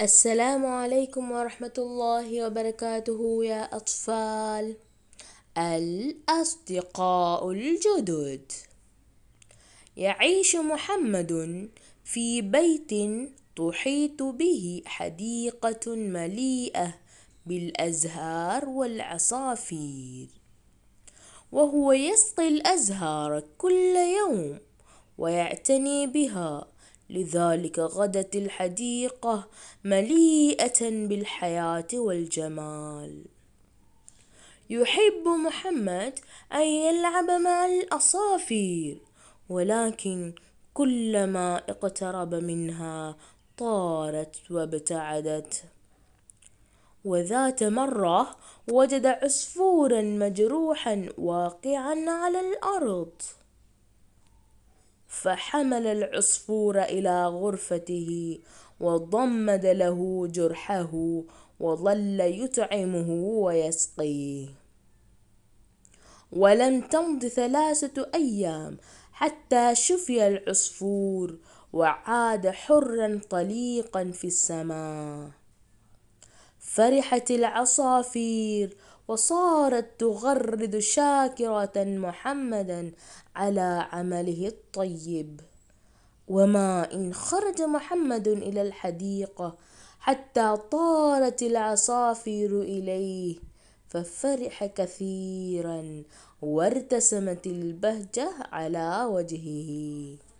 السلام عليكم ورحمة الله وبركاته يا أطفال الأصدقاء الجدد يعيش محمد في بيت تحيط به حديقة مليئة بالأزهار والعصافير وهو يسقي الأزهار كل يوم ويعتني بها لذلك غدت الحديقة مليئة بالحياة والجمال. يحب محمد أن يلعب مع الأصافير، ولكن كلما اقترب منها طارت وابتعدت. وذات مرة وجد عصفورًا مجروحًا واقعًا على الأرض فحمل العصفور إلى غرفته وضمد له جرحه وظل يطعمه ويسقيه ولم تمض ثلاثة أيام حتى شفي العصفور وعاد حرا طليقا في السماء فرحت العصافير وصارت تغرد شاكرة محمدا على عمله الطيب وما إن خرج محمد إلى الحديقة حتى طارت العصافير إليه ففرح كثيرا وارتسمت البهجة على وجهه